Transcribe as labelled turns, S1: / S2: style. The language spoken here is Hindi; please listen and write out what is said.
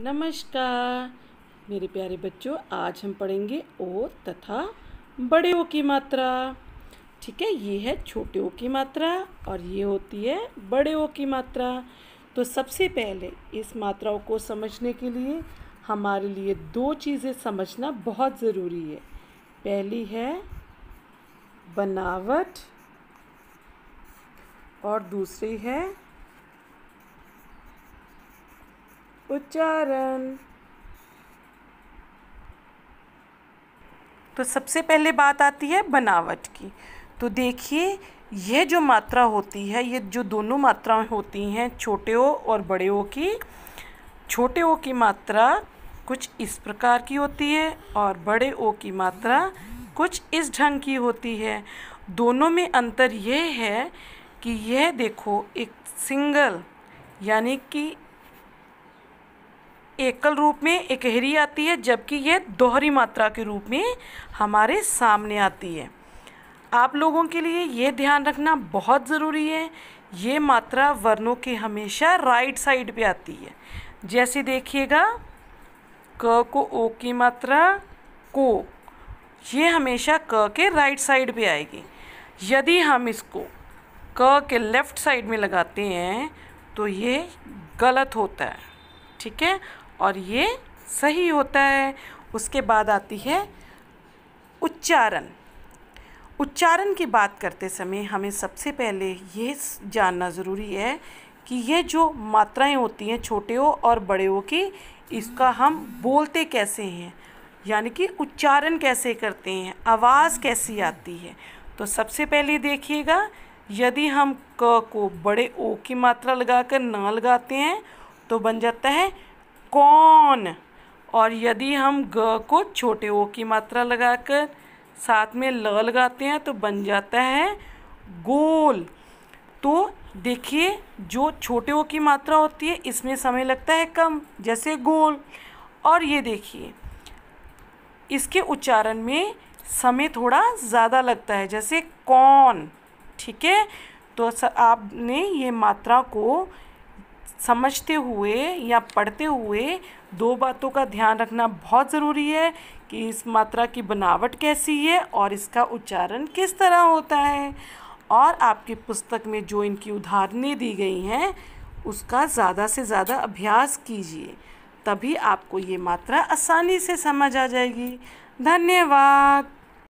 S1: नमस्कार मेरे प्यारे बच्चों आज हम पढ़ेंगे ओ तथा बड़े ओ की मात्रा ठीक है ये है छोटे ओ की मात्रा और ये होती है बड़े ओ की मात्रा तो सबसे पहले इस मात्राओं को समझने के लिए हमारे लिए दो चीज़ें समझना बहुत ज़रूरी है पहली है बनावट और दूसरी है उच्चारण तो सबसे पहले बात आती है बनावट की तो देखिए यह जो मात्रा होती है ये जो दोनों मात्राएं होती हैं छोटे ओ और बड़े ओ की छोटे ओ की मात्रा कुछ इस प्रकार की होती है और बड़े ओ की मात्रा कुछ इस ढंग की होती है दोनों में अंतर यह है कि यह देखो एक सिंगल यानी कि एकल रूप में एकहरी आती है जबकि यह दोहरी मात्रा के रूप में हमारे सामने आती है आप लोगों के लिए ये ध्यान रखना बहुत ज़रूरी है ये मात्रा वर्णों की हमेशा राइट साइड पे आती है जैसे देखिएगा क को ओ की मात्रा को ये हमेशा क के राइट साइड पे आएगी यदि हम इसको क के लेफ़्ट साइड में लगाते हैं तो ये गलत होता है ठीक है और ये सही होता है उसके बाद आती है उच्चारण उच्चारण की बात करते समय हमें सबसे पहले ये जानना ज़रूरी है कि ये जो मात्राएं होती हैं छोटे ओ और बड़े ओ की इसका हम बोलते कैसे हैं यानी कि उच्चारण कैसे करते हैं आवाज़ कैसी आती है तो सबसे पहले देखिएगा यदि हम क को बड़े ओ की मात्रा लगाकर ना लगाते हैं तो बन जाता है कौन और यदि हम ग को छोटे ओ की मात्रा लगाकर साथ में ल लगाते हैं तो बन जाता है गोल तो देखिए जो छोटे ओ की मात्रा होती है इसमें समय लगता है कम जैसे गोल और ये देखिए इसके उच्चारण में समय थोड़ा ज़्यादा लगता है जैसे कौन ठीक है तो आपने ये मात्रा को समझते हुए या पढ़ते हुए दो बातों का ध्यान रखना बहुत ज़रूरी है कि इस मात्रा की बनावट कैसी है और इसका उच्चारण किस तरह होता है और आपकी पुस्तक में जो इनकी उदाहरणें दी गई हैं उसका ज़्यादा से ज़्यादा अभ्यास कीजिए तभी आपको ये मात्रा आसानी से समझ आ जाएगी धन्यवाद